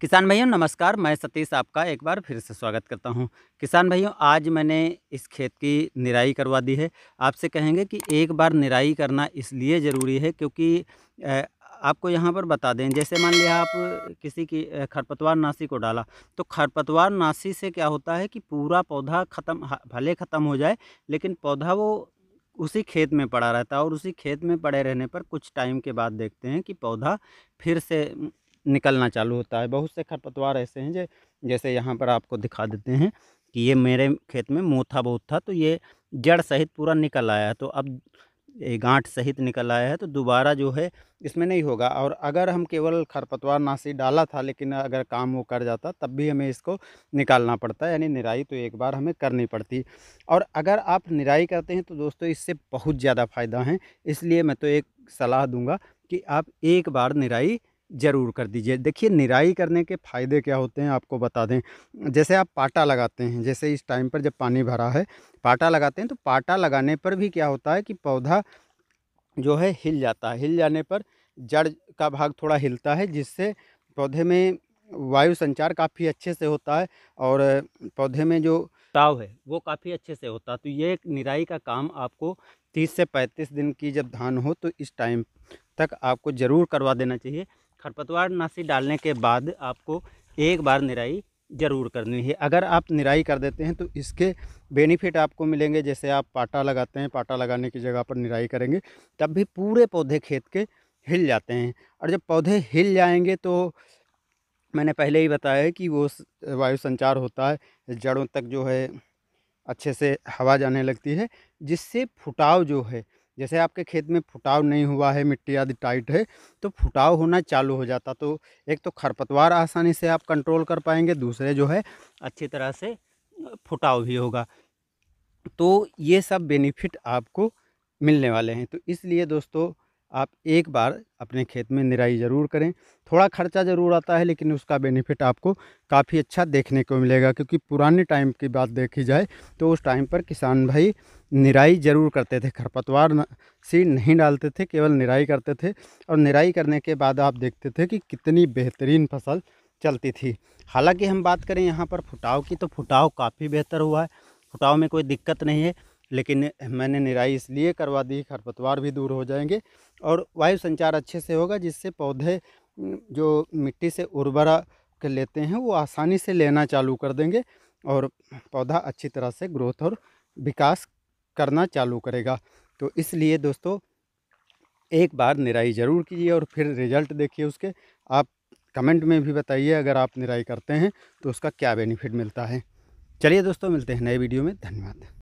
किसान भाइयों नमस्कार मैं सतीश आपका एक बार फिर से स्वागत करता हूं किसान भाइयों आज मैंने इस खेत की निराई करवा दी है आपसे कहेंगे कि एक बार निराई करना इसलिए ज़रूरी है क्योंकि आपको यहाँ पर बता दें जैसे मान लिया आप किसी की खरपतवार नासी को डाला तो खरपतवार नासी से क्या होता है कि पूरा पौधा ख़त्म भले ख़त्म हो जाए लेकिन पौधा वो उसी खेत में पड़ा रहता है और उसी खेत में पड़े रहने पर कुछ टाइम के बाद देखते हैं कि पौधा फिर से निकलना चालू होता है बहुत से खरपतवार ऐसे हैं जैसे यहाँ पर आपको दिखा देते हैं कि ये मेरे खेत में मोथा बहुत था तो ये जड़ सहित पूरा निकल आया तो अब ये गांठ सहित निकल आया है तो दोबारा जो है इसमें नहीं होगा और अगर हम केवल खरपतवार नाशी डाला था लेकिन अगर काम वो कर जाता तब भी हमें इसको निकालना पड़ता है यानी निराई तो एक बार हमें करनी पड़ती और अगर आप निराई करते हैं तो दोस्तों इससे बहुत ज़्यादा फ़ायदा है इसलिए मैं तो एक सलाह दूँगा कि आप एक बार निराई ज़रूर कर दीजिए देखिए निराई करने के फ़ायदे क्या होते हैं आपको बता दें जैसे आप पाटा लगाते हैं जैसे इस टाइम पर जब पानी भरा है पाटा लगाते हैं तो पाटा लगाने पर भी क्या होता है कि पौधा जो है हिल जाता है हिल जाने पर जड़ का भाग थोड़ा हिलता है जिससे पौधे में वायु संचार काफ़ी अच्छे से होता है और पौधे में जो ताव है वो काफ़ी अच्छे से होता है तो ये निराई का काम आपको तीस से पैंतीस दिन की जब धान हो तो इस टाइम तक आपको ज़रूर करवा देना चाहिए खरपतवार नाशी डालने के बाद आपको एक बार निराई ज़रूर करनी है अगर आप निराई कर देते हैं तो इसके बेनिफिट आपको मिलेंगे जैसे आप पाटा लगाते हैं पाटा लगाने की जगह पर निराई करेंगे तब भी पूरे पौधे खेत के हिल जाते हैं और जब पौधे हिल जाएंगे तो मैंने पहले ही बताया है कि वो वायु संचार होता है जड़ों तक जो है अच्छे से हवा जाने लगती है जिससे फुटाव जो है जैसे आपके खेत में फुटाव नहीं हुआ है मिट्टी आदि टाइट है तो फुटाव होना चालू हो जाता तो एक तो खरपतवार आसानी से आप कंट्रोल कर पाएंगे दूसरे जो है अच्छी तरह से फुटाव भी होगा तो ये सब बेनिफिट आपको मिलने वाले हैं तो इसलिए दोस्तों आप एक बार अपने खेत में निराई ज़रूर करें थोड़ा खर्चा ज़रूर आता है लेकिन उसका बेनिफिट आपको काफ़ी अच्छा देखने को मिलेगा क्योंकि पुराने टाइम की बात देखी जाए तो उस टाइम पर किसान भाई निराई ज़रूर करते थे खरपतवार सीड नहीं डालते थे केवल निराई करते थे और निराई करने के बाद आप देखते थे कि कितनी बेहतरीन फसल चलती थी हालाँकि हम बात करें यहाँ पर फुटाव की तो फुटाव काफ़ी बेहतर हुआ है फुटाव में कोई दिक्कत नहीं है लेकिन मैंने निराई इसलिए करवा दी खरपतवार भी दूर हो जाएंगे और वायु संचार अच्छे से होगा जिससे पौधे जो मिट्टी से उर्वरा कर लेते हैं वो आसानी से लेना चालू कर देंगे और पौधा अच्छी तरह से ग्रोथ और विकास करना चालू करेगा तो इसलिए दोस्तों एक बार निराई ज़रूर कीजिए और फिर रिजल्ट देखिए उसके आप कमेंट में भी बताइए अगर आप निराई करते हैं तो उसका क्या बेनिफिट मिलता है चलिए दोस्तों मिलते हैं नए वीडियो में धन्यवाद